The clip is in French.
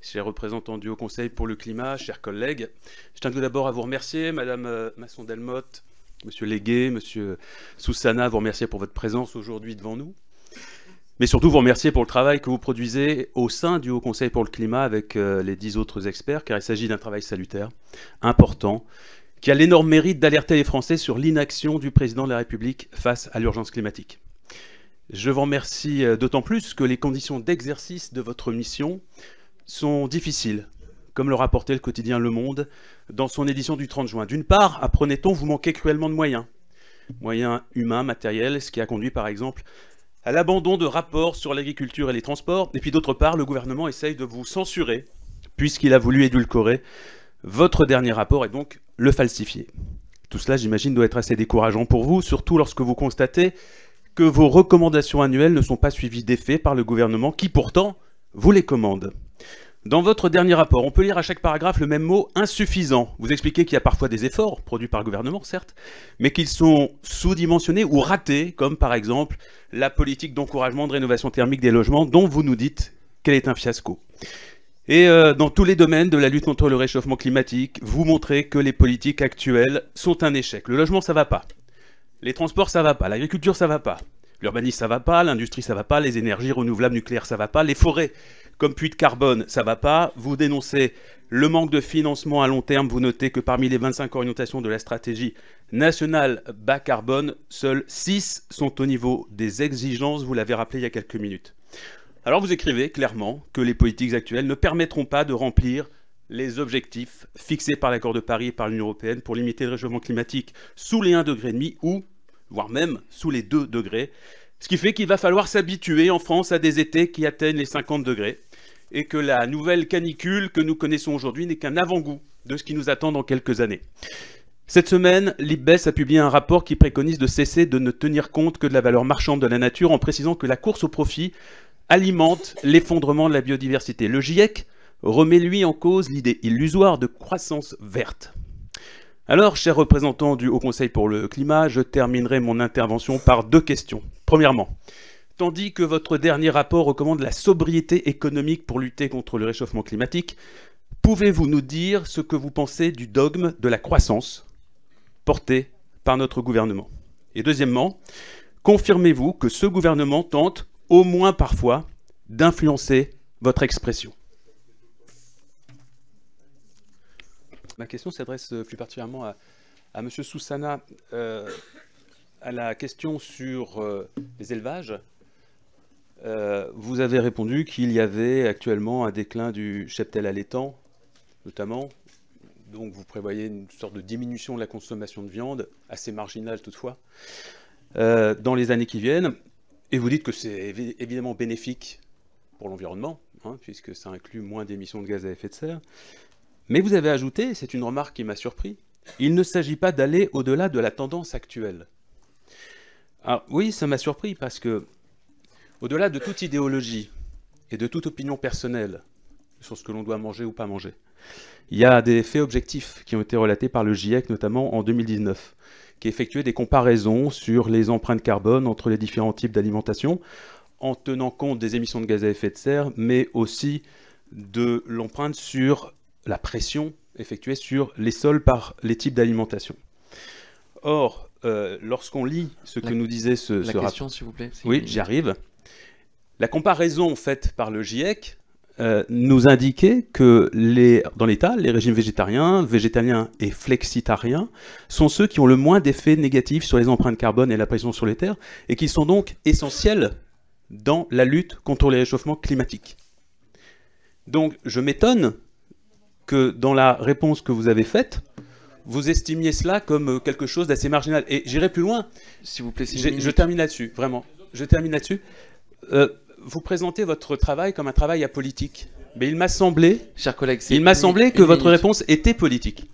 chers représentants du Haut Conseil pour le climat, chers collègues. Je tiens tout d'abord à vous remercier, Madame euh, Masson-Delmotte, Monsieur Légué, Monsieur Soussana, vous remercier pour votre présence aujourd'hui devant nous. Mais surtout, vous remercier pour le travail que vous produisez au sein du Haut Conseil pour le climat avec euh, les dix autres experts, car il s'agit d'un travail salutaire, important, qui a l'énorme mérite d'alerter les Français sur l'inaction du président de la République face à l'urgence climatique. Je vous remercie euh, d'autant plus que les conditions d'exercice de votre mission sont difficiles, comme le rapportait le quotidien Le Monde dans son édition du 30 juin. D'une part, apprenait-on, vous manquez cruellement de moyens. Moyens humains, matériels, ce qui a conduit par exemple à l'abandon de rapports sur l'agriculture et les transports. Et puis d'autre part, le gouvernement essaye de vous censurer, puisqu'il a voulu édulcorer votre dernier rapport et donc le falsifier. Tout cela, j'imagine, doit être assez décourageant pour vous, surtout lorsque vous constatez que vos recommandations annuelles ne sont pas suivies d'effet par le gouvernement qui pourtant vous les commande. Dans votre dernier rapport, on peut lire à chaque paragraphe le même mot insuffisant. Vous expliquez qu'il y a parfois des efforts produits par le gouvernement, certes, mais qu'ils sont sous-dimensionnés ou ratés, comme par exemple la politique d'encouragement de rénovation thermique des logements dont vous nous dites qu'elle est un fiasco. Et euh, dans tous les domaines de la lutte contre le réchauffement climatique, vous montrez que les politiques actuelles sont un échec. Le logement, ça va pas. Les transports, ça va pas. L'agriculture, ça ne va pas. L'urbanisme, ça va pas, l'industrie, ça va pas, les énergies renouvelables nucléaires, ça va pas, les forêts comme puits de carbone, ça va pas. Vous dénoncez le manque de financement à long terme. Vous notez que parmi les 25 orientations de la stratégie nationale bas carbone, seules 6 sont au niveau des exigences. Vous l'avez rappelé il y a quelques minutes. Alors vous écrivez clairement que les politiques actuelles ne permettront pas de remplir les objectifs fixés par l'accord de Paris et par l'Union européenne pour limiter le réchauffement climatique sous les 1,5 degrés ou voire même sous les 2 degrés. Ce qui fait qu'il va falloir s'habituer en France à des étés qui atteignent les 50 degrés et que la nouvelle canicule que nous connaissons aujourd'hui n'est qu'un avant-goût de ce qui nous attend dans quelques années. Cette semaine, l'IBES a publié un rapport qui préconise de cesser de ne tenir compte que de la valeur marchande de la nature en précisant que la course au profit alimente l'effondrement de la biodiversité. Le GIEC remet lui en cause l'idée illusoire de croissance verte. Alors, chers représentants du Haut Conseil pour le climat, je terminerai mon intervention par deux questions. Premièrement, tandis que votre dernier rapport recommande la sobriété économique pour lutter contre le réchauffement climatique, pouvez-vous nous dire ce que vous pensez du dogme de la croissance porté par notre gouvernement Et deuxièmement, confirmez-vous que ce gouvernement tente, au moins parfois, d'influencer votre expression Ma question s'adresse euh, plus particulièrement à, Monsieur Soussana, euh, à la question sur euh, les élevages. vous avez répondu qu'il y avait actuellement un déclin du cheptel allaitant, notamment. Donc vous prévoyez une sorte de diminution de la consommation de viande, assez marginale toutefois, dans les années qui viennent. Et vous dites que c'est évidemment bénéfique pour l'environnement, hein, puisque ça inclut moins d'émissions de gaz à effet de serre. Mais vous avez ajouté, c'est une remarque qui m'a surpris, il ne s'agit pas d'aller au-delà de la tendance actuelle. Alors ah oui, ça m'a surpris parce que, au-delà de toute idéologie et de toute opinion personnelle sur ce que l'on doit manger ou pas manger, il y a des faits objectifs qui ont été relatés par le GIEC, notamment en 2019, qui effectuait des comparaisons sur les empreintes carbone entre les différents types d'alimentation, en tenant compte des émissions de gaz à effet de serre, mais aussi de l'empreinte sur la pression effectuée sur les sols par les types d'alimentation. Or, euh, lorsqu'on lit ce que nous disait ce, la question, s'il vous plaît. Oui, j'y arrive. La comparaison faite par le GIEC euh, nous indiquait que les, dans l'État, les régimes végétariens, végétaliens et flexitariens sont ceux qui ont le moins d'effets négatifs sur les empreintes carbone et la pression sur les terres, et qui sont donc essentiels dans la lutte contre les réchauffements climatiques. Donc je m'étonne que dans la réponse que vous avez faite, vous estimiez cela comme euh, quelque chose d'assez marginal. Et j'irai plus loin. S'il vous plaît, je termine là-dessus, vraiment. Je termine là-dessus. Euh, vous présentez votre travail comme un travail apolitique. Mais il m'a semblé, Chers collègues, il m'a semblé que votre réponse était politique.